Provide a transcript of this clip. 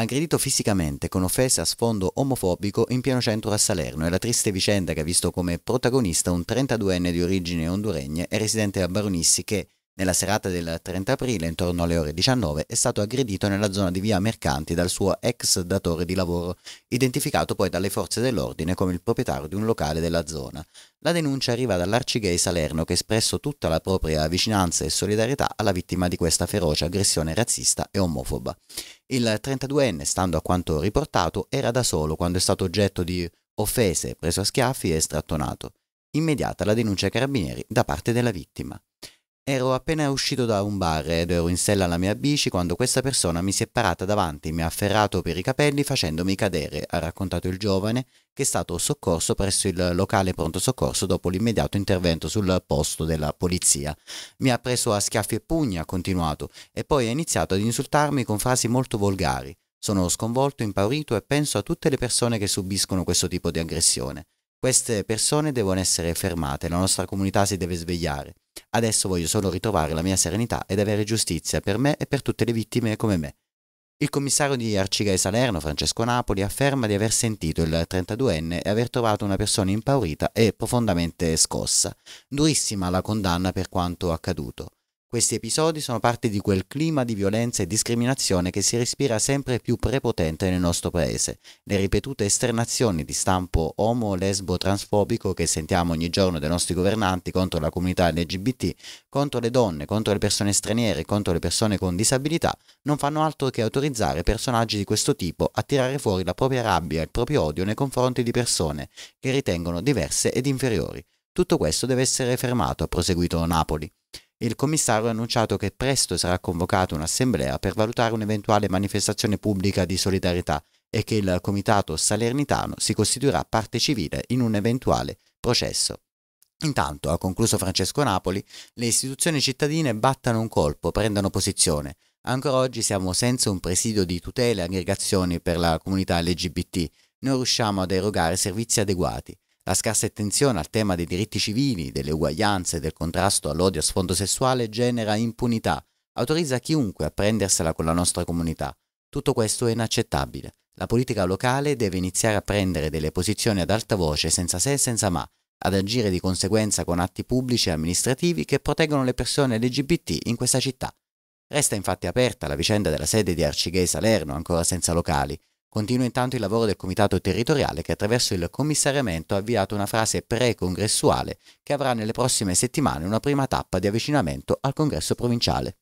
aggredito fisicamente con offese a sfondo omofobico in pieno centro a Salerno è la triste vicenda che ha visto come protagonista un 32enne di origine honduregne e residente a Baronissi che, nella serata del 30 aprile, intorno alle ore 19, è stato aggredito nella zona di via Mercanti dal suo ex datore di lavoro, identificato poi dalle forze dell'ordine come il proprietario di un locale della zona. La denuncia arriva dall'Arcigay Salerno che ha espresso tutta la propria vicinanza e solidarietà alla vittima di questa feroce aggressione razzista e omofoba. Il 32enne, stando a quanto riportato, era da solo quando è stato oggetto di offese, preso a schiaffi e strattonato. Immediata la denuncia ai carabinieri da parte della vittima. Ero appena uscito da un bar ed ero in sella alla mia bici quando questa persona mi si è parata davanti, mi ha afferrato per i capelli facendomi cadere, ha raccontato il giovane, che è stato soccorso presso il locale pronto soccorso dopo l'immediato intervento sul posto della polizia. Mi ha preso a schiaffi e pugni, ha continuato, e poi ha iniziato ad insultarmi con frasi molto volgari. Sono sconvolto, impaurito e penso a tutte le persone che subiscono questo tipo di aggressione. Queste persone devono essere fermate, la nostra comunità si deve svegliare. Adesso voglio solo ritrovare la mia serenità ed avere giustizia per me e per tutte le vittime come me. Il commissario di Arcigai Salerno, Francesco Napoli, afferma di aver sentito il 32enne e aver trovato una persona impaurita e profondamente scossa. Durissima la condanna per quanto accaduto. Questi episodi sono parte di quel clima di violenza e discriminazione che si respira sempre più prepotente nel nostro paese. Le ripetute esternazioni di stampo omo-lesbo-transfobico che sentiamo ogni giorno dai nostri governanti contro la comunità LGBT, contro le donne, contro le persone straniere, contro le persone con disabilità, non fanno altro che autorizzare personaggi di questo tipo a tirare fuori la propria rabbia e il proprio odio nei confronti di persone che ritengono diverse ed inferiori. Tutto questo deve essere fermato, ha proseguito Napoli il commissario ha annunciato che presto sarà convocata un'assemblea per valutare un'eventuale manifestazione pubblica di solidarietà e che il comitato salernitano si costituirà parte civile in un eventuale processo. Intanto, ha concluso Francesco Napoli, le istituzioni cittadine battano un colpo, prendano posizione. Ancora oggi siamo senza un presidio di tutele e aggregazioni per la comunità LGBT, non riusciamo ad erogare servizi adeguati. La scarsa attenzione al tema dei diritti civili, delle uguaglianze e del contrasto all'odio a sfondo sessuale genera impunità, autorizza chiunque a prendersela con la nostra comunità. Tutto questo è inaccettabile. La politica locale deve iniziare a prendere delle posizioni ad alta voce, senza se e senza ma, ad agire di conseguenza con atti pubblici e amministrativi che proteggono le persone LGBT in questa città. Resta infatti aperta la vicenda della sede di Arcigay Salerno, ancora senza locali, Continua intanto il lavoro del Comitato Territoriale che attraverso il commissariamento ha avviato una frase pre-congressuale che avrà nelle prossime settimane una prima tappa di avvicinamento al congresso provinciale.